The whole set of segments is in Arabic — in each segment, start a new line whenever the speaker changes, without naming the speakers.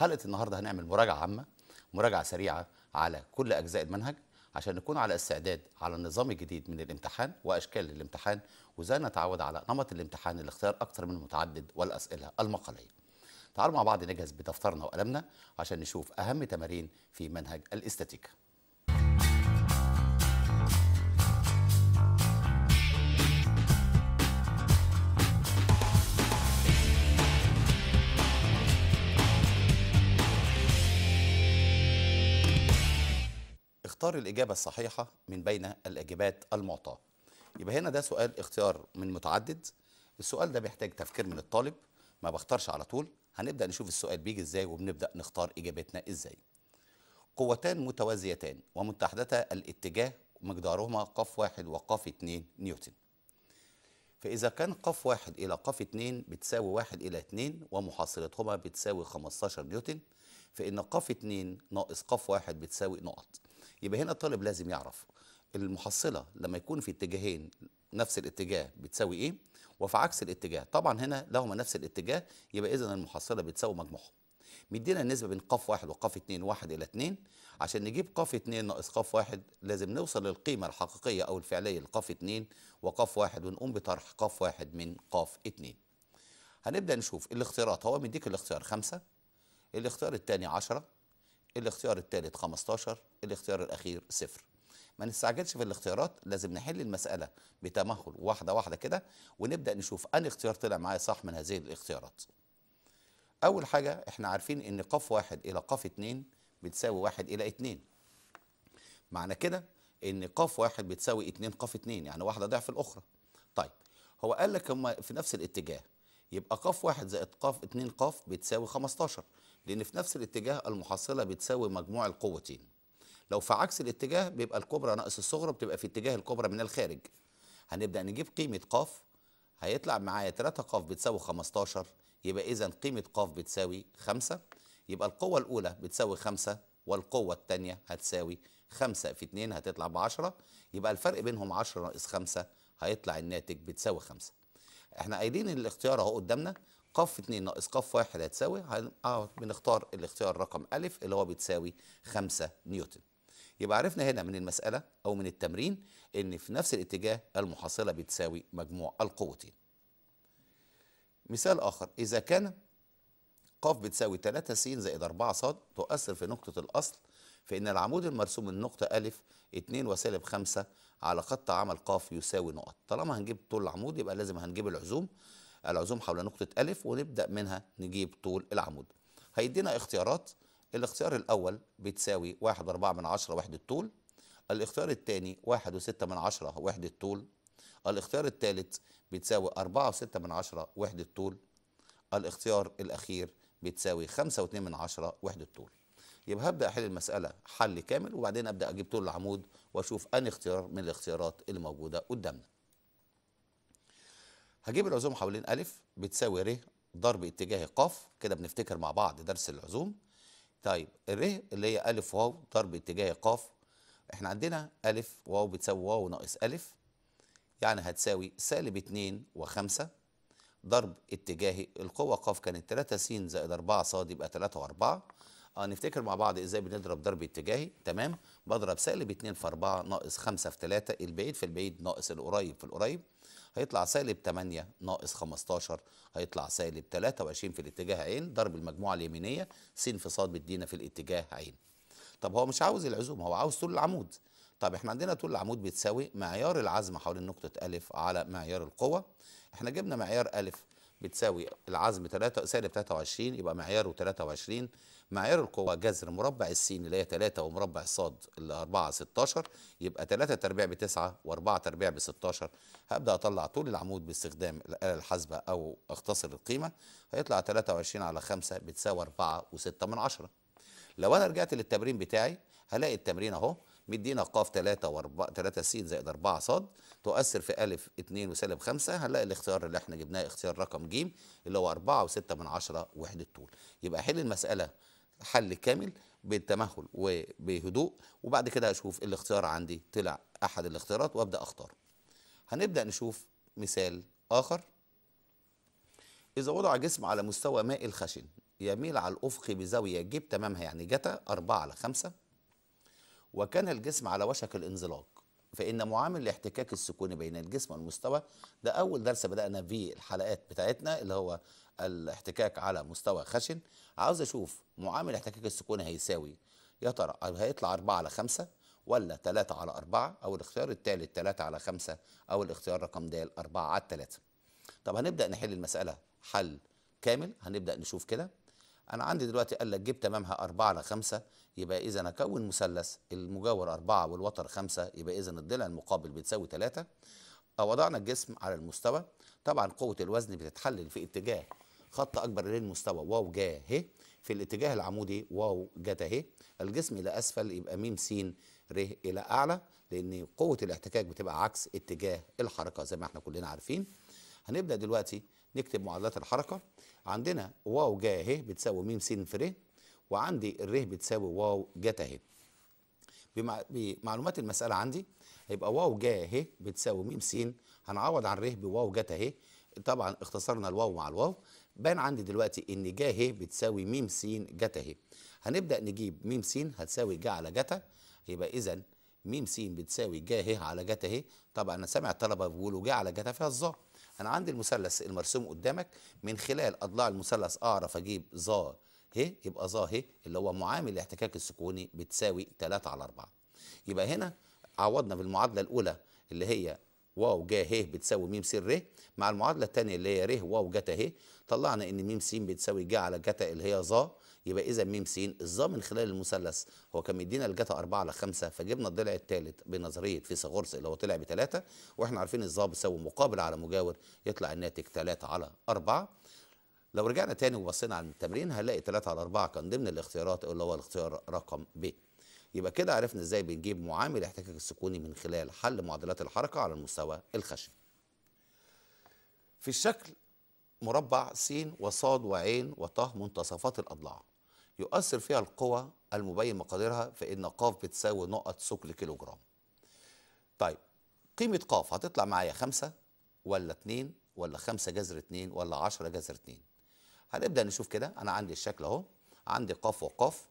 حلقه النهارده هنعمل مراجعه عامه مراجعه سريعه على كل اجزاء المنهج عشان نكون على استعداد على النظام الجديد من الامتحان واشكال الامتحان وازاي نتعود على نمط الامتحان الاختيار اكثر من المتعدد والاسئله المقاليه تعالوا مع بعض نجهز بدفترنا وقلمنا عشان نشوف اهم تمارين في منهج الاستاتيكا اختار الإجابة الصحيحة من بين الإجابات المعطاة يبقى هنا ده سؤال اختيار من متعدد السؤال ده بيحتاج تفكير من الطالب ما بختارش على طول هنبدأ نشوف السؤال بيجي إزاي وبنبدأ نختار إجابتنا إزاي قوتان متوازيتان ومتحدتا الاتجاه مقدارهما قف واحد وقف اتنين نيوتن فإذا كان قف واحد إلى قف اتنين بتساوي واحد إلى اتنين ومحاصرتهما بتساوي 15 نيوتن فإن قف اتنين ناقص قف واحد بتساوي نقط يبقى هنا الطالب لازم يعرف المحصلة لما يكون في اتجاهين نفس الاتجاه بتساوي ايه وفي عكس الاتجاه طبعا هنا لهما نفس الاتجاه يبقى اذا المحصلة بتساوي مجموعهم مدينا النسبة بين قاف واحد وقاف اتنين واحد إلى اتنين عشان نجيب قاف اتنين ناقص قاف واحد لازم نوصل للقيمة الحقيقية أو الفعلية لقاف اتنين وقاف واحد ونقوم بطرح قاف واحد من قاف اتنين هنبدأ نشوف الاختيارات هو مديك الاختيار خمسة الاختيار التاني عشرة الاختيار الثالث 15 الاختيار الاخير صفر ما نستعجلش في الاختيارات لازم نحل المساله بتمهل واحده واحده كده ونبدا نشوف ان اختيار طلع معايا صح من هذه الاختيارات اول حاجه احنا عارفين ان قاف واحد الى قاف اتنين بتساوي واحد الى اتنين معنى كده ان قاف واحد بتساوي اتنين قاف اتنين يعني واحده ضعف الاخرى طيب هو قال لك هما في نفس الاتجاه يبقى قاف واحد زائد قاف اتنين قاف بتساوي 15 لأن في نفس الاتجاه المحصلة بتساوي مجموع القوتين لو في عكس الاتجاه بيبقى الكبرى ناقص الصغرى بتبقى في اتجاه الكبرى من الخارج هنبدأ نجيب قيمة ق هيطلع معايا 3 ق بتساوي 15 يبقى إذا قيمة ق بتساوي 5 يبقى القوة الأولى بتساوي 5 والقوة الثانية هتساوي 5 في 2 هتطلع ب 10 يبقى الفرق بينهم 10 ناقص 5 هيطلع الناتج بتساوي 5 احنا قايلين الاختيار اهو قدامنا قف 2 ناقص قف 1 هتساوي اه، بنختار الاختيار رقم أ اللي هو بتساوي 5 نيوتن يبقى عرفنا هنا من المسألة أو من التمرين إن في نفس الاتجاه المحصلة بتساوي مجموع القوتين مثال آخر إذا كان ق بتساوي 3 س زائد 4 ص تؤثر في نقطة الأصل فإن العمود المرسوم من نقطة أ 2 وسالب 5 على خط عمل ق يساوي نقط طالما هنجيب طول العمود يبقى لازم هنجيب العزوم العزوم حول نقطة ألف ونبدأ منها نجيب طول العمود هيدينا اختيارات الاختيار الأول بتساوي واحد أربعة من عشرة وحدة طول الاختيار الثاني واحد وستة من عشرة وحدة طول الاختيار الثالث بتساوي أربعة وستة من عشرة وحدة طول الاختيار الأخير بتساوي خمسة واتنين من عشرة وحدة طول يبقى هبدأ أحل المسألة حل كامل وبعدين أبدأ أجيب طول العمود وأشوف أنهي اختيار من الاختيارات اللي موجودة قدامنا هجيب العزوم حوالين ألف بتساوي ر ضرب اتجاه قاف كده بنفتكر مع بعض درس العزوم طيب الر اللي هي ألف واو ضرب اتجاه قاف احنا عندنا ألف واو بتساوي واو ناقص ألف يعني هتساوي سالب 2 و5 ضرب اتجاه القوة قاف كانت 3 س زائد 4 ص يبقى 3 و4 اه نفتكر مع بعض ازاي بنضرب ضرب اتجاهي تمام بضرب سالب 2 في 4 ناقص 5 في 3 البعيد في البعيد ناقص القريب في القريب هيطلع سالب 8 ناقص 15 هيطلع سالب 23 في الاتجاه عين ضرب المجموعه اليمينيه س في ص بتدينا في الاتجاه عين طب هو مش عاوز العزوم هو عاوز طول العمود طب احنا عندنا طول العمود بتساوي معيار العزم حوالين نقطه الف على معيار القوه احنا جبنا معيار الف بتساوي العزم 3 سالب 23 يبقى معياره 23 معيار القوة جذر مربع السين اللي هي 3 ومربع الصاد اللي 4 16 يبقى 3 تربيع ب 9 و4 تربيع ب 16 هبدأ أطلع طول العمود باستخدام الآلة الحاسبة أو أختصر القيمة هيطلع 23 على 5 بتساوي 4 و6 من 10 لو أنا رجعت للتمرين بتاعي هلاقي التمرين أهو مدينا قاف 3 و 4 3 س زائد 4 ص تؤثر في أ 2 وسالب 5 هنلاقي الاختيار اللي احنا جبناه اختيار رقم ج اللي هو 4 و6 من 10 وحدة طول يبقى حل المسألة حل كامل بالتمهل وبهدوء وبعد كده اشوف الاختيار عندي طلع احد الاختيارات وابدا اختار هنبدا نشوف مثال اخر اذا وضع جسم على مستوى ماء الخشن يميل على الافق بزاويه ج تمامها يعني جتا 4 على 5 وكان الجسم على وشك الانزلاق فإن معامل الاحتكاك السكوني بين الجسم والمستوى ده أول درس بدأنا فيه الحلقات بتاعتنا اللي هو الاحتكاك على مستوى خشن عاوز أشوف معامل الاحتكاك السكوني هيساوي يا ترى هيطلع 4 على 5 ولا 3 على 4 أو الاختيار الثالث 3 على 5 أو الاختيار رقم د 4 على 3 طب هنبدأ نحل المسألة حل كامل هنبدأ نشوف كده أنا عندي دلوقتي قال لك جيب تمامها 4 على 5 يبقى إذا أكون مثلث المجاور أربعة والوتر خمسة يبقى إذا الضلع المقابل بتساوي ثلاثة آه، وضعنا الجسم على المستوى طبعا قوة الوزن بتتحلل في اتجاه خط أكبر للمستوى واو جا ه في الاتجاه العمودي واو جتا ه الجسم إلى أسفل يبقى ميم س ر إلى أعلى لأن قوة الاحتكاك بتبقى عكس اتجاه الحركة زي ما احنا كلنا عارفين هنبدأ دلوقتي نكتب معادلات الحركة عندنا واو جا ه بتساوي ميم س في ر وعندي الر بتساوي واو جتا اهي بمعلومات المساله عندي هيبقى واو جا اهي بتساوي م س هنعوض عن ر بواو جتا اهي طبعا اختصرنا الواو مع الواو بان عندي دلوقتي ان جا اهي بتساوي م س جتا اهي هنبدا نجيب م س هتساوي جا على جتا يبقى اذا م س بتساوي جا اهي على جتا اهي طبعا انا سامع الطلبه بيقولوا جا على جتا فيها الظا انا عندي المثلث المرسوم قدامك من خلال اضلاع المثلث اعرف اجيب ظا ه يبقى ظا ه اللي هو معامل الاحتكاك السكوني بتساوي 3 على 4 يبقى هنا عوضنا بالمعادله الاولى اللي هي واو جا ه بتساوي م س ر مع المعادله الثانيه اللي هي ر واو جتا ه طلعنا ان م س بتساوي جا على جتا اللي هي ظا يبقى اذا م س الظا من خلال المثلث هو كان مدينا الجتا 4 على 5 فجبنا الضلع الثالث بنظريه فيثاغورس اللي هو طلع 3 واحنا عارفين الظا بتساوي مقابل على مجاور يطلع الناتج 3 على 4 لو رجعنا تاني وبصينا على التمرين هنلاقي 3 على 4 كان ضمن الاختيارات اللي هو الاختيار رقم ب يبقى كده عرفنا ازاي بنجيب معامل الاحتكاك السكوني من خلال حل معادلات الحركه على المستوى الخشبي في الشكل مربع س وصاد وعين وط منتصفات الاضلاع يؤثر فيها القوى المبين مقاديرها فان ق بتساوي نقط ثقل كيلوجرام طيب قيمه ق هتطلع معايا 5 ولا 2 ولا 5 جذر 2 ولا 10 جذر 2 هنبدا نشوف كده انا عندي الشكل اهو عندي قاف وقاف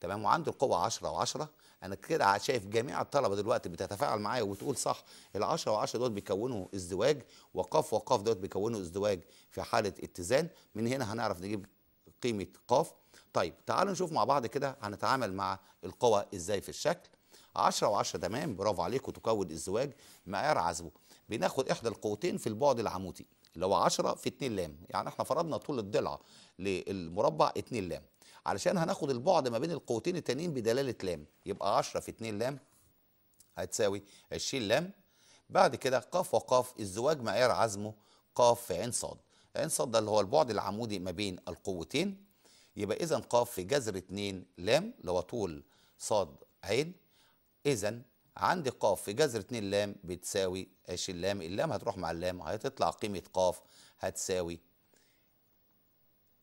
تمام وعندي القوه 10 و10 انا كده شايف جميع الطلبه دلوقتي بتتفاعل معايا وبتقول صح ال10 و10 دول بيكونوا ازدواج وقاف وقاف دول بيكونوا ازدواج في حاله اتزان من هنا هنعرف نجيب قيمه قاف طيب تعالوا نشوف مع بعض كده هنتعامل مع القوى ازاي في الشكل 10 و10 تمام برافو عليكم تكون ازدواج معيار عزبه بناخد احدى القوتين في البعد العمودي لو 10 في 2 لام يعني احنا فرضنا طول الضلع للمربع 2 لام علشان هناخد البعد ما بين القوتين التانيين بدلاله لام يبقى 10 في 2 لام هتساوي 20 لام بعد كده قاف وقاف الزواج معيار عزمه قاف في عين صاد عين صاد ده اللي هو البعد العمودي ما بين القوتين يبقى اذا قاف في جذر 2 لام اللي هو طول صاد عين اذا عندي قاف في جذر 2 لام بتساوي ايش اللام اللام هتروح مع اللام هتطلع قيمه قاف هتساوي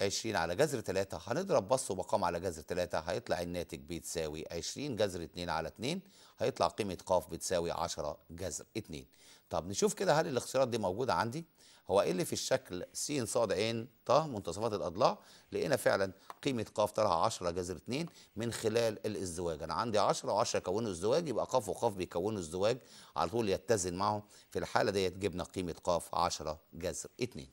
20 على جذر 3 هنضرب بس وبقام على جذر 3 هيطلع الناتج بتساوي 20 جذر 2 على 2 هيطلع قيمه ق بتساوي 10 جذر 2 طب نشوف كده هل الاختيارات دي موجوده عندي هو ايه اللي في الشكل س ص ع ط منتصفات الاضلاع لقينا فعلا قيمه ق طالعه 10 جذر 2 من خلال الازدواج انا عندي 10 و 10 كونوا ازدواج يبقى ق وق بيكونوا ازدواج على طول يتزن معهم في الحاله ديت جبنا قيمه ق 10 جذر 2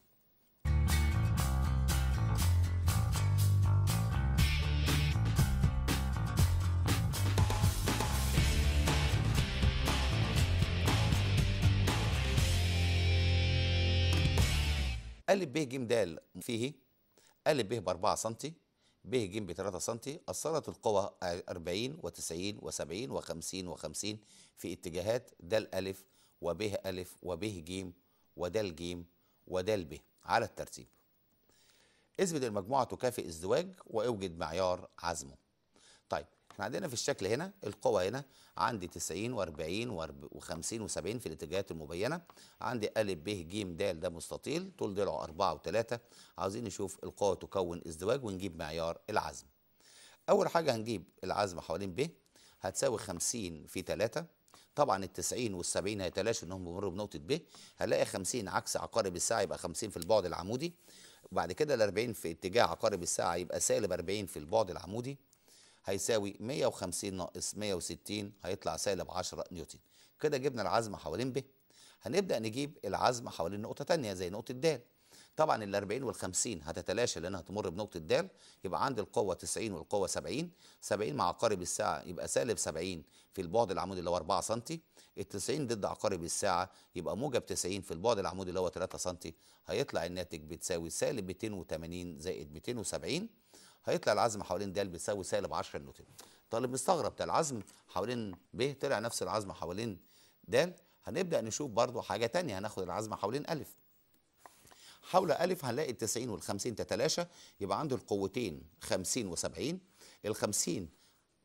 ا ب ج د فيه ا ب ب 4 سم ب ج ب 3 سم أثرت القوى 40 و90 و70 و50 و50 في اتجاهات د ا ب ا ب ج ود ج ود ب على الترتيب اثبت المجموعة تكافئ ازدواج واوجد معيار عزمه طيب احنا عندنا في الشكل هنا القوة هنا عندي 90 و40 و50 و70 في الاتجاهات المبينة عندي أ ب ج د ده مستطيل طول ضلعه 4 و3 عاوزين نشوف القوة تكون ازدواج ونجيب معيار العزم أول حاجة هنجيب العزم حوالين ب هتساوي 50 في 3 طبعا ال 90 وال 70 هيتلاشوا انهم بيمروا بنقطه ب هنلاقي 50 عكس عقارب الساعه يبقى 50 في البعد العمودي وبعد كده ال 40 في اتجاه عقارب الساعه يبقى سالب 40 في البعد العمودي هيساوي 150 ناقص 160 هيطلع سالب 10 نيوتن كده جبنا العزم حوالين ب هنبدا نجيب العزم حوالين نقطه ثانيه زي نقطه د طبعا ال 40 وال 50 هتتلاشى لانها هتمر بنقطه د يبقى عندي القوه 90 والقوه 70 70 مع عقارب الساعه يبقى سالب 70 في البعد العمودي اللي هو 4 سم ال 90 ضد عقارب الساعه يبقى موجب 90 في البعد العمودي اللي هو 3 سم هيطلع الناتج بتساوي سالب 280 زائد 270 هيطلع العزم حوالين د بيساوي سالب 10 نيوتن طالب مستغرب ده العزم حوالين ب طلع نفس العزم حوالين د هنبدا نشوف برضو حاجه ثانيه هناخد العزم حوالين ا حول ا هنلاقي ال 90 وال 50 تتلاشى يبقى عنده القوتين 50 و70 ال 50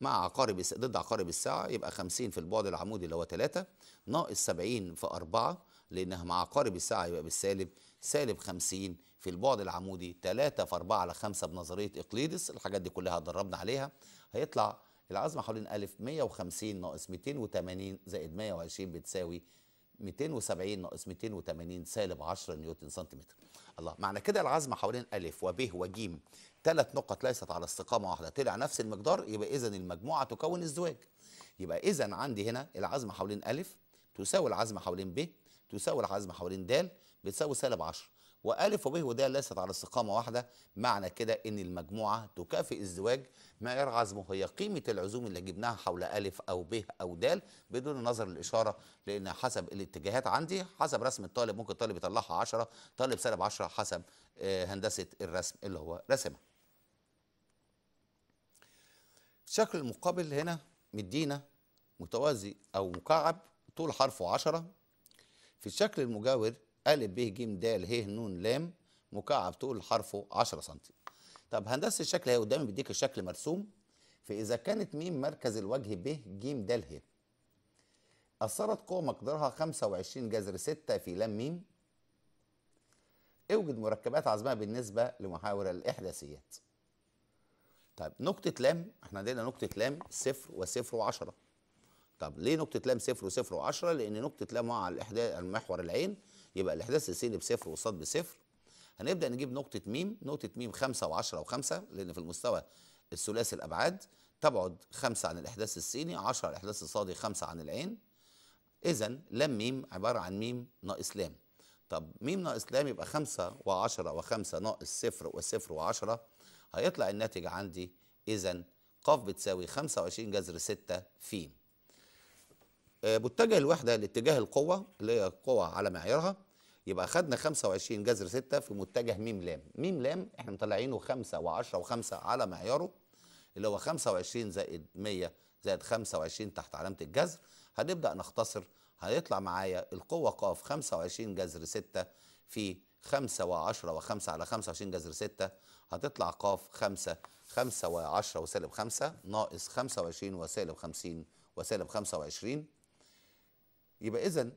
مع عقارب ضد عقارب الساعه يبقى 50 في البعد العمودي اللي هو 3 ناقص 70 في 4 لانها مع عقارب الساعه يبقى بالسالب سالب 50 في البعد العمودي 3 في 4 على 5 بنظريه اقليدس الحاجات دي كلها دربنا عليها هيطلع العزم حوالين الف 150 ناقص 280 زائد 120 بتساوي 270 ناقص 280 سالب 10 نيوتن سنتيمتر الله معنى كده العزم حوالين الف وب وج ثلاث نقط ليست على استقامه واحده طلع نفس المقدار يبقى اذا المجموعه تكون الزواج يبقى اذا عندي هنا العزم حوالين الف تساوي العزم حوالين ب تساوي العزم حوالين د بتساوي سالب 10 وألف وب ودال ليست على استقامة واحدة معنى كده إن المجموعة تكافئ الزواج ما عزمه هي قيمة العزوم اللي جبناها حول ألف أو ب أو د بدون نظر للإشارة لأن حسب الاتجاهات عندي حسب رسم الطالب ممكن طالب يطلعها 10 طالب سالب 10 حسب آه، هندسة الرسم اللي هو رسمها الشكل المقابل هنا مدينا متوازي أو مكعب طول حرفه 10 في الشكل المجاور أ ب ج د ه ن ل مكعب طول حرفه 10 سم طب هندسه الشكل هي قدامي بيديك الشكل مرسوم فاذا كانت م مركز الوجه ب ج د ه اثرت قوه مقدارها 25 جذر 6 في لام م اوجد مركبات عظمها بالنسبه لمحاور الاحداثيات طب نقطه لام احنا عندنا نقطه لام صفر وصفر وعشرة طب ليه نقطه لام صفر وصفر وعشرة لان نقطه لام مع الاحداث المحور العين يبقى الاحداث السيني بصفر والصاد بصفر هنبدا نجيب نقطه ميم نقطه ميم 5 و10 و5 لان في المستوى الثلاثي الابعاد تبعد 5 عن الاحداث السيني 10 الاحداث الصادي 5 عن العين اذا لام ميم عباره عن ميم ناقص لام طب ميم ناقص لام يبقى 5 و10 و5 ناقص صفر وصفر و10 هيطلع الناتج عندي اذا قاف بتساوي 25 جذر 6 فيم متجه آه، الوحده لاتجاه القوه اللي هي القوه على معيارها يبقى خدنا 25 جذر 6 في متجه ميم لام ميم لام احنا مطلعينه 5 و10 و5 على معياره اللي هو 25 زائد 100 زائد 25 تحت علامة الجذر هنبدأ نختصر هيطلع معايا القوة ق 25 جذر 6 في 5 و10 و5 على 25 جذر 6 هتطلع ق 5 5 و10 وسالب 5 ناقص 25 وسالب 50 وسالب 25 يبقى إذا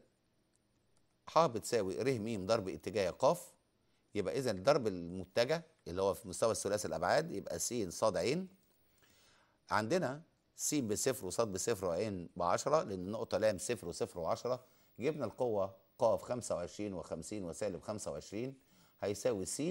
ح بتساوي ر م ضرب اتجاه ق يبقى اذا الضرب المتجه اللي هو في مستوى الثلاثي الابعاد يبقى س ص ع عندنا س بصفر وص بصفر وعين ب 10 لان النقطه لام صفر وصفر و10 جبنا القوه ق 25 و50 وسالب 25 هيساوي س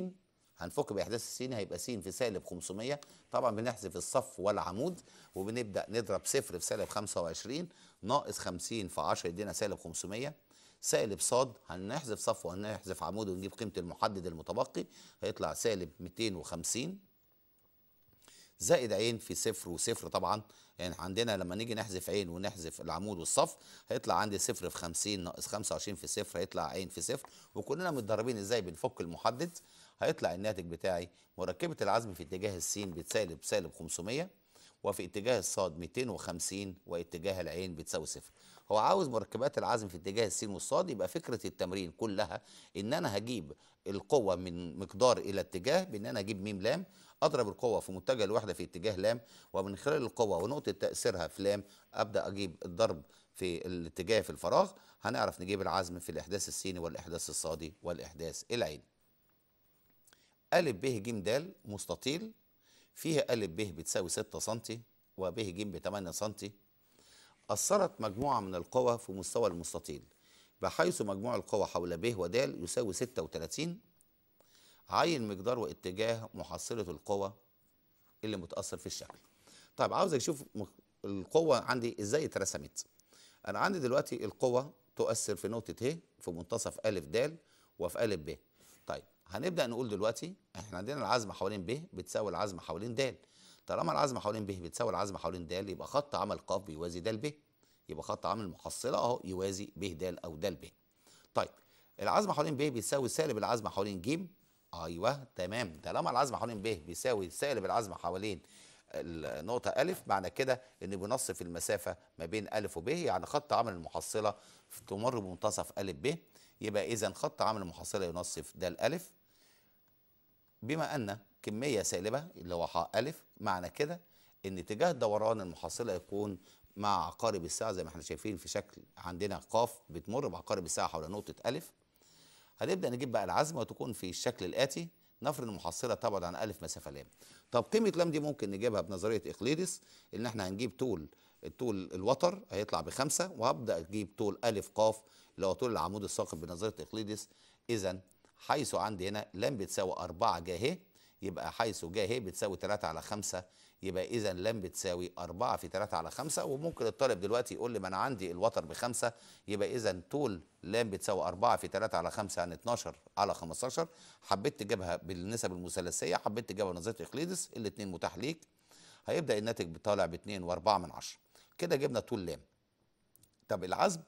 هنفك باحداث السين هيبقى س في سالب 500 طبعا بنحذف الصف والعمود وبنبدا نضرب صفر في سالب 25 ناقص 50 في 10 يدينا سالب 500 سالب ص هنحذف صف وهنحذف عمود ونجيب قيمه المحدد المتبقي هيطلع سالب 250 زائد عين في صفر وصفر طبعا يعني عندنا لما نيجي نحذف عين ونحذف العمود والصف هيطلع عندي صفر في 50 ناقص 25 في صفر هيطلع عين في صفر وكلنا متدربين ازاي بنفك المحدد هيطلع الناتج بتاعي مركبه العزم في اتجاه السين بتسالب سالب 500 وفي اتجاه الصاد 250 واتجاه العين بتساوي صفر هو عاوز مركبات العزم في اتجاه السين والصاد يبقى فكره التمرين كلها ان انا هجيب القوه من مقدار الى اتجاه بان انا اجيب ميم لام اضرب القوه في متجه الوحده في اتجاه لام ومن خلال القوه ونقطه تاثيرها في لام ابدا اجيب الضرب في الاتجاه في الفراغ هنعرف نجيب العزم في الاحداث السيني والاحداث الصادي والاحداث العيني ا ب ج د مستطيل فيها ا ب بتساوي 6 سم وب ج ب 8 سم أثرت مجموعة من القوى في مستوى المستطيل بحيث مجموع القوى حول ب ود يساوي 36 عين مقدار واتجاه محصلة القوى اللي متأثر في الشكل طيب عاوزك تشوف القوة عندي ازاي اترسمت أنا عندي دلوقتي القوة تؤثر في نقطة ه في منتصف أ د وفي أ ب طيب هنبدأ نقول دلوقتي احنا عندنا العزمة حوالين ب بتساوي العزمة حوالين د طالما العزم حوالين ب بتساوي العزم حوالين د يبقى خط عمل ق بيوازي د ب يبقى خط عمل المحصله اهو يوازي ب د او د ب طيب العزم حوالين ب بيساوي سالب العزم حوالين ج ايوه تمام طالما العزم حوالين ب بيساوي سالب العزم حوالين النقطة ألف معنى كده إن بنصف المسافة ما بين ألف وب يعني خط عمل المحصلة تمر بمنتصف ألف ب يبقى إذا خط عمل المحصلة ينصف د أ بما أن كمية سالبة اللي هو ح ألف معنى كده إن اتجاه دوران المحصلة يكون مع عقارب الساعة زي ما احنا شايفين في شكل عندنا قاف بتمر بعقارب الساعة حول نقطة ألف هنبدأ نجيب بقى العزمة وتكون في الشكل الآتي نفرض المحصلة تبعد عن ألف مسافة لام طب قيمة لام دي ممكن نجيبها بنظرية إقليدس إن احنا هنجيب طول الطول الوتر هيطلع بخمسة وهبدأ أجيب طول ألف قاف اللي هو طول العمود الساقط بنظرية إقليدس إذا حيث عندي هنا لام بتساوي 4 جاهي يبقى حيث جا هي بتساوي 3 على 5 يبقى اذا لم بتساوي 4 في 3 على 5 وممكن الطالب دلوقتي يقول لي ما انا عندي الوتر بخمسه يبقى اذا طول لام بتساوي 4 في 3 على 5 يعني 12 على 15 حبيت تجيبها بالنسب المثلثيه حبيت تجيبها بنظريه اقليدس الاثنين متاح ليك هيبدا الناتج طالع ب 2 و4 من 10 كده جبنا طول لام طب العزم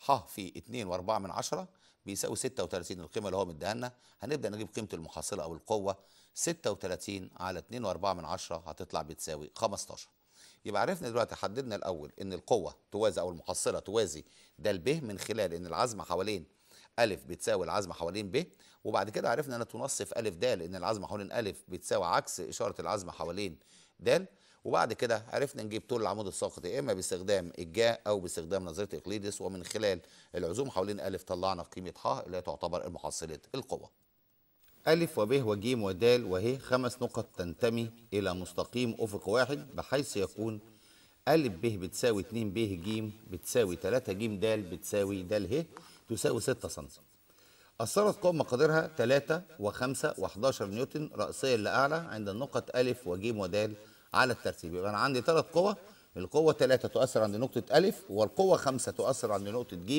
ح في 2 و4 من 10 بيساوي 36 القيمه اللي هو مديها لنا هنبدا نجيب قيمه المحصله او القوه 36 على 2.4 من 10 هتطلع بتساوي 15 يبقى عرفنا دلوقتي حددنا الاول ان القوه توازي او المحصله توازي د ب من خلال ان العزم حوالين ا بتساوي العزم حوالين ب وبعد كده عرفنا أن تنصف ا د لأن العزم حوالين ا بتساوي عكس إشارة العزم حوالين د وبعد كده عرفنا نجيب طول العمود الساقط يا إما باستخدام الجا أو باستخدام نظرية إقليدس ومن خلال العزوم حوالين ا طلعنا قيمة ح اللي هي تعتبر محصلة القوة ألف وب وج ودال وه خمس نقط تنتمي إلى مستقيم أفق واحد بحيث يكون ألف ب بتساوي 2 ب ج بتساوي 3 ج د بتساوي د ه تساوي 6 سم. أثرت قوة مقاديرها 3 و5 و11 نيوتن رأسيا لأعلى عند النقط ألف وج ودال على الترتيب يبقى أنا عندي ثلاث قوى القوة 3 تؤثر عند نقطة ألف والقوة 5 تؤثر عند نقطة ج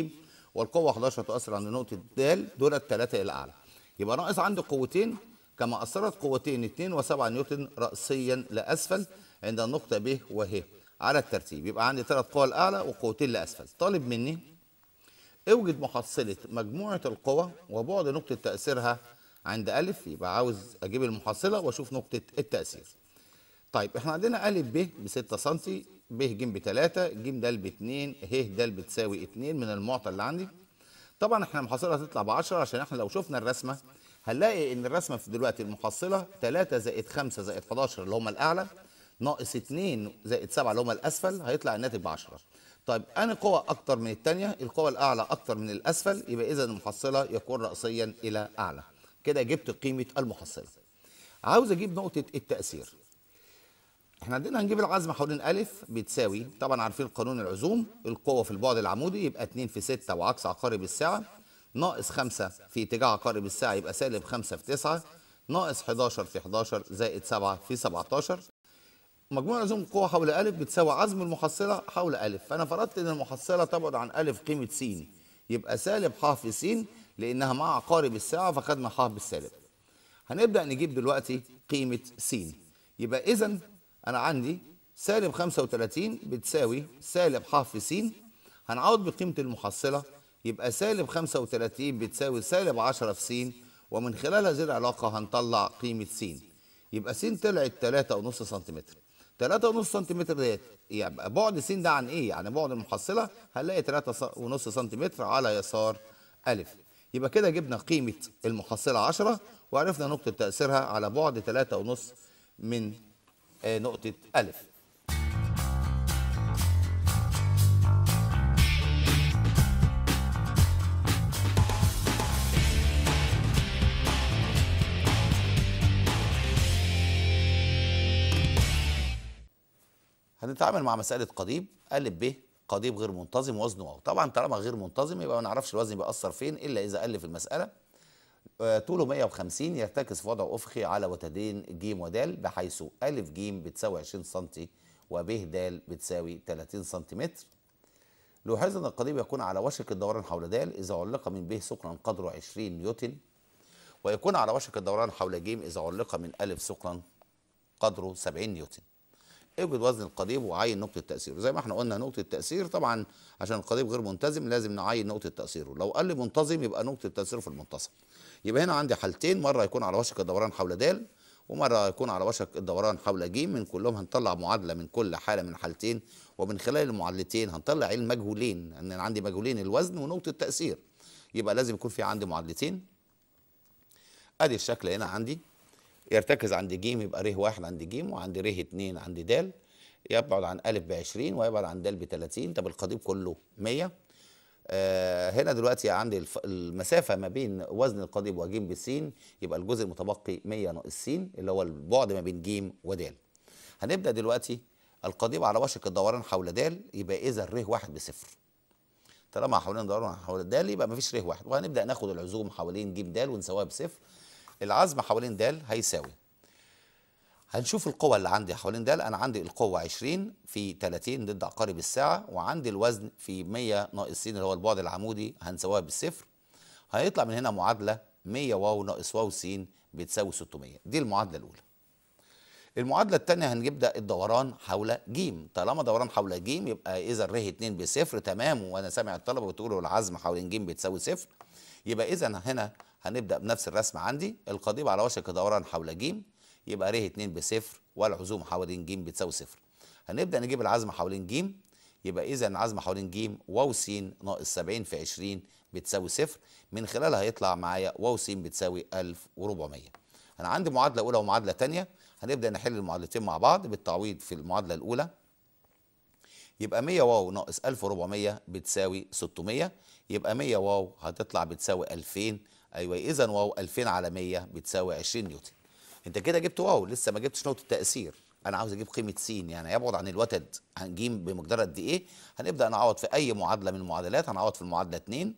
والقوة 11 تؤثر عند نقطة د دول الثلاثة الأعلى يبقى ناقص عندي قوتين كما أثرت قوتين 2 و7 نيوتن رأسيا لأسفل عند النقطة ب وه على الترتيب يبقى عندي ثلاث قوى لأعلى وقوتين لأسفل طالب مني اوجد محصلة مجموعة القوى وبعد نقطة تأثيرها عند أ يبقى عاوز أجيب المحصلة وأشوف نقطة التأثير طيب احنا عندنا أ ب ب 6 سم ب ج ب 3 ج د ب 2 ه د بتساوي 2 من المعطى اللي عندي طبعا احنا المحصله هتطلع ب 10 عشان احنا لو شفنا الرسمه هنلاقي ان الرسمه في دلوقتي المحصله 3 زائد 5 زائد 11 اللي هم الاعلى ناقص 2 زائد 7 اللي هم الاسفل هيطلع الناتج ب 10 طيب انا قوه اكتر من الثانيه القوه الاعلى اكتر من الاسفل يبقى اذا المحصله يكون راسيا الى اعلى كده جبت قيمه المحصله عاوز اجيب نقطه التاثير احنا عندنا هنجيب العزم حوالين الف بتساوي طبعا عارفين قانون العزوم القوه في البعد العمودي يبقى 2 في 6 وعكس عقارب الساعه ناقص 5 في اتجاه عقارب الساعه يبقى سالب 5 في 9 ناقص 11 في 11 زائد 7 في 17 مجموع عزوم القوة حول أ بتساوي عزم المحصلة حول أ، فأنا فرضت إن المحصلة تبعد عن أ قيمة س، يبقى سالب ح في س لأنها مع عقارب الساعة فخدنا ح بالسالب. هنبدأ نجيب دلوقتي قيمة س، يبقى إذا انا عندي سالب 35 بتساوي سالب ح في س هنعوض بقيمه المحصله يبقى سالب 35 بتساوي سالب 10 في س ومن خلال هذه العلاقه هنطلع قيمه س يبقى س طلعت 3.5 سنتيمتر 3.5 سنتيمتر ديت يبقى بعد س ده عن ايه؟ يعني بعد المحصله هنلاقي 3.5 سنتيمتر على يسار أ يبقى كده جبنا قيمه المحصله 10 وعرفنا نقطه تاثيرها على بعد 3.5 من آه، نقطة ألف هنتعامل مع مسألة قضيب أ ب قضيب غير منتظم وزنه أو طبعا طالما غير منتظم يبقى ما نعرفش الوزن بيأثر فين إلا إذا ألف المسألة طوله 150 يرتكز في وضع افقي على وتدين ج ود بحيث أ ج بتساوي 20 سم وب د بتساوي 30 سم لوحظ أن القضيب يكون على وشك الدوران حول د إذا علق من ب ثقلا قدره 20 نيوتن ويكون على وشك الدوران حول ج إذا علق من أ ثقلا قدره 70 نيوتن اوجد وزن القضيب وعين نقطة تأثيره زي ما احنا قلنا نقطة التاثير طبعا عشان القضيب غير منتظم لازم نعين نقطة تأثيره لو قال لي منتظم يبقى نقطة تأثيره في المنتصف يبقى هنا عندي حالتين مره يكون على وشك الدوران حول د ومره يكون على وشك الدوران حول ج من كلهم هنطلع معادله من كل حاله من حالتين ومن خلال المعادلتين هنطلع المجهولين ان انا عندي مجهولين الوزن ونقطه التاثير يبقى لازم يكون في عندي معادلتين ادي الشكل هنا عندي يرتكز عند ج يبقى ر واحد عند ج وعند ر اتنين عند د يبعد عن أ ب 20 ويبعد عن د ب 30 طب القضيب كله 100 آه، هنا دلوقتي عندي المسافه ما بين وزن القضيب وجيم بالسين يبقى الجزء المتبقي 100 ناقص سين اللي هو البعد ما بين جيم ودال هنبدا دلوقتي القضيب على وشك الدوران حول دال يبقى اذا ر واحد بصفر طالما حوالين دوران حول دال يبقى ما فيش ره واحد وهنبدا ناخد العزوم حوالين جيم دال ونساويها بصفر العزم حوالين دال هيساوي هنشوف القوة اللي عندي حوالين ده أنا عندي القوة 20 في 30 ضد عقارب الساعة وعندي الوزن في 100 ناقص س اللي هو البعد العمودي هنساويها بالصفر هيطلع من هنا معادلة 100 واو ناقص واو س بتساوي 600 دي المعادلة الأولى المعادلة الثانية هنبدأ الدوران حول ج طالما دوران حول ج يبقى إذا ره 2 بصفر تمام وأنا سامع الطلبة بتقولوا العزم حوالين ج بتساوي صفر يبقى إذا هنا هنبدأ بنفس الرسم عندي القضيب على وشك دوران حول ج يبقى ر 2 بصفر والعزوم حوالين ج بتساوي صفر هنبدا نجيب العزمه حوالين ج يبقى اذا العزمه حوالين ج واو س ناقص 70 في 20 بتساوي صفر من خلالها هيطلع معايا واو س بتساوي 1400 انا عندي معادله اولى ومعادله ثانيه هنبدا نحل المعادلتين مع بعض بالتعويض في المعادله الاولى يبقى 100 واو ناقص 1400 بتساوي 600 يبقى 100 واو هتطلع بتساوي 2000 ايوه اذا واو 2000 على 100 بتساوي 20 نيوتن انت كده جبت واو لسه ما جبتش نقطه تاثير انا عاوز اجيب قيمه س يعني يبعد عن الوتد عن ج بمقدار قد ايه هنبدا نعوض في اي معادله من المعادلات هنعوض في المعادله 2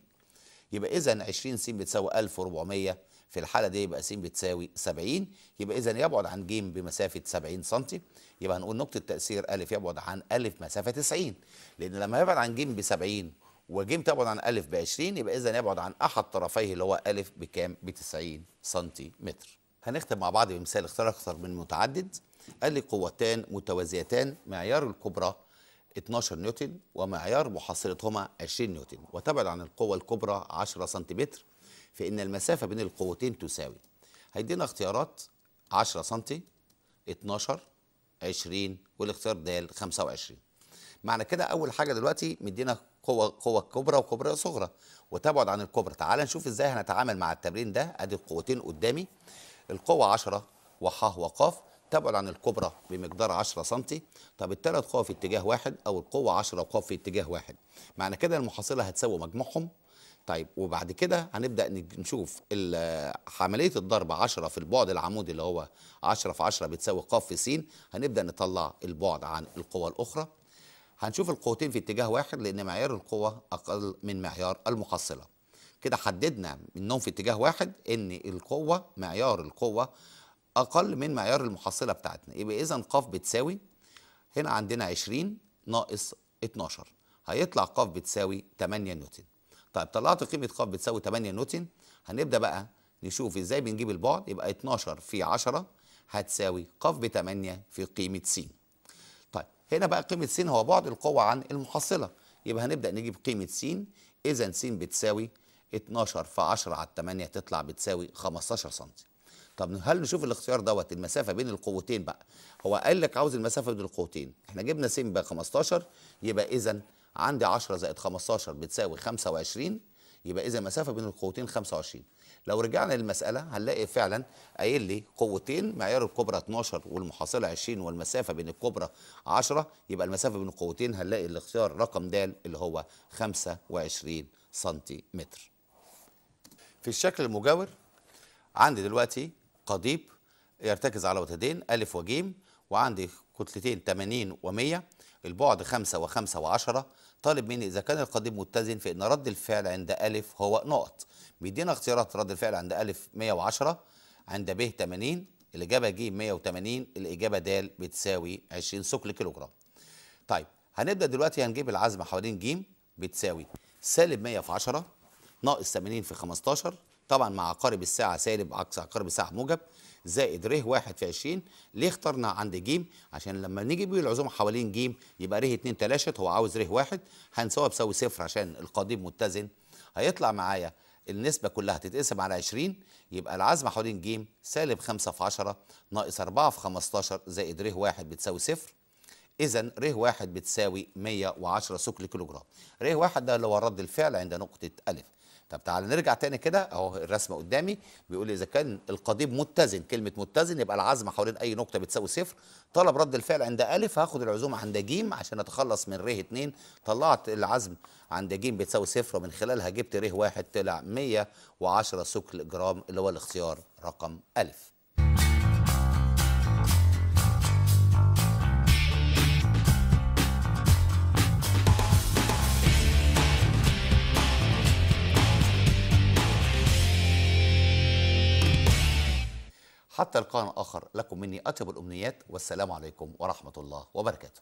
يبقى اذا 20 س بتساوي 1400 في الحاله دي يبقى س بتساوي 70 يبقى اذا يبعد عن ج بمسافه 70 سم يبقى هنقول نقطه تاثير أ يبعد عن أ مسافه 90 لان لما يبعد عن ج ب 70 وج تبعد عن أ ب 20 يبقى اذا يبعد عن احد طرفيه اللي هو أ بكام ب 90 سم هنختم مع بعض بمثال اختار اكثر من متعدد قال لي قوتان متوازيتان معيار الكبرى 12 نيوتن ومعيار محصلتهما 20 نيوتن وتبعد عن القوة الكبرى 10 سنتيمتر فإن المسافة بين القوتين تساوي هيدينا اختيارات 10 سنتي 12 20 والاختيار د 25 معنى كده أول حاجة دلوقتي مدينا قوة قوة كبرى وكبرى صغرى وتبعد عن الكبرى تعال نشوف ازاي هنتعامل مع التمرين ده ادي القوتين قدامي القوة 10 وح وقاف تبعد عن الكبرى بمقدار 10 سم طب الثلاث قوى في اتجاه واحد او القوه 10 وقاف في اتجاه واحد معنى كده المحصلة هتساوي مجموعهم طيب وبعد كده هنبدا نشوف عمليه الضرب 10 في البعد العمودي اللي هو 10 في 10 بتساوي ق في س هنبدا نطلع البعد عن القوى الاخرى هنشوف القوتين في اتجاه واحد لان معيار القوه اقل من معيار المحصله كده حددنا منهم في اتجاه واحد ان القوه معيار القوه اقل من معيار المحصله بتاعتنا يبقى اذا ق بتساوي هنا عندنا 20 ناقص 12 هيطلع ق بتساوي 8 نيوتن طيب طلعت قيمه ق بتساوي 8 نيوتن هنبدا بقى نشوف ازاي بنجيب البعد يبقى 12 في 10 هتساوي ق ب 8 في قيمه س طيب هنا بقى قيمه س هو بعد القوه عن المحصله يبقى هنبدا نجيب قيمه س اذا س بتساوي 12 في 10 على 8 تطلع بتساوي 15 سم طب هل نشوف الاختيار دوت المسافه بين القوتين بقى هو قال لك عاوز المسافه بين القوتين احنا جبنا س ب 15 يبقى اذا عندي 10 زائد 15 بتساوي 25 يبقى اذا المسافه بين القوتين 25 لو رجعنا للمساله هنلاقي فعلا قايل لي قوتين معيار الكبرى 12 والمحاصله 20 والمسافه بين الكبرى 10 يبقى المسافه بين القوتين هنلاقي الاختيار رقم د اللي هو 25 سنتيمتر في الشكل المجاور عندي دلوقتي قضيب يرتكز على وتدين ألف وجيم وعندي كتلتين 80 و100 البعد 5 و5 و10 طالب مني إذا كان القضيب متزن فإن رد الفعل عند ألف هو نقط بيدينا اختيارات رد الفعل عند ألف 110 عند ب 80 الإجابة ج 180 الإجابة د بتساوي 20 كيلو جرام طيب هنبدأ دلوقتي هنجيب العزم حوالين ج بتساوي سالب 100 في 10 ناقص 80 في 15 طبعا مع عقارب الساعه سالب عكس عقارب الساعه موجب زائد ر واحد في 20 ليه اخترنا عند ج عشان لما نيجي بيه العزومه حوالين ج يبقى ر 2 تلاشت هو عاوز ر واحد هنساويها بساوي صفر عشان القضيب متزن هيطلع معايا النسبة كلها تتقسم على 20 يبقى العزم حوالين ج سالب 5 في 10 ناقص 4 في 15 زائد ر واحد بتساوي صفر إذا ر واحد بتساوي 110 ثقل كيلوجرام ر واحد ده اللي هو رد الفعل عند نقطة ألف طب تعالى نرجع تاني كده اهو الرسمه قدامي بيقول لي اذا كان القضيب متزن كلمه متزن يبقى العزم حوالين اي نقطه بتساوي صفر طلب رد الفعل عند الف هاخد العزومه عند ج عشان اتخلص من ر 2 طلعت العزم عند ج بتساوي صفر ومن خلالها جبت ر 1 طلع 110 سكل جرام اللي هو الاختيار رقم الف حتى لقاء آخر لكم مني أطيب الأمنيات والسلام عليكم ورحمة الله وبركاته